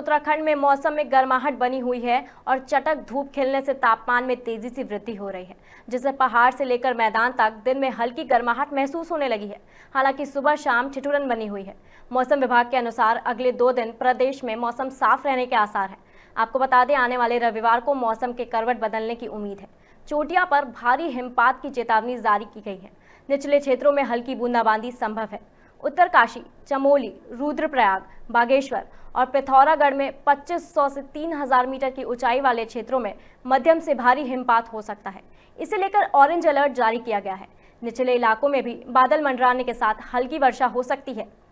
उत्तराखंड में मौसम में गर्माहट बनी हुई है और चटक धूप खिलने से तापमान में तेजी से वृद्धि हो रही है जिससे पहाड़ से लेकर मैदान तक दिन में हल्की गर्माहट महसूस होने लगी है हालांकि सुबह शाम ठिठुरन बनी हुई है मौसम विभाग के अनुसार अगले दो दिन प्रदेश में मौसम साफ रहने के आसार है आपको बता दें आने वाले रविवार को मौसम के करवट बदलने की उम्मीद है चोटिया पर भारी हिमपात की चेतावनी जारी की गई है निचले क्षेत्रों में हल्की बूंदाबांदी संभव है उत्तरकाशी चमोली रुद्रप्रयाग बागेश्वर और पिथौरागढ़ में 2500 से 3000 मीटर की ऊंचाई वाले क्षेत्रों में मध्यम से भारी हिमपात हो सकता है इसे लेकर ऑरेंज अलर्ट जारी किया गया है निचले इलाकों में भी बादल मंडराने के साथ हल्की वर्षा हो सकती है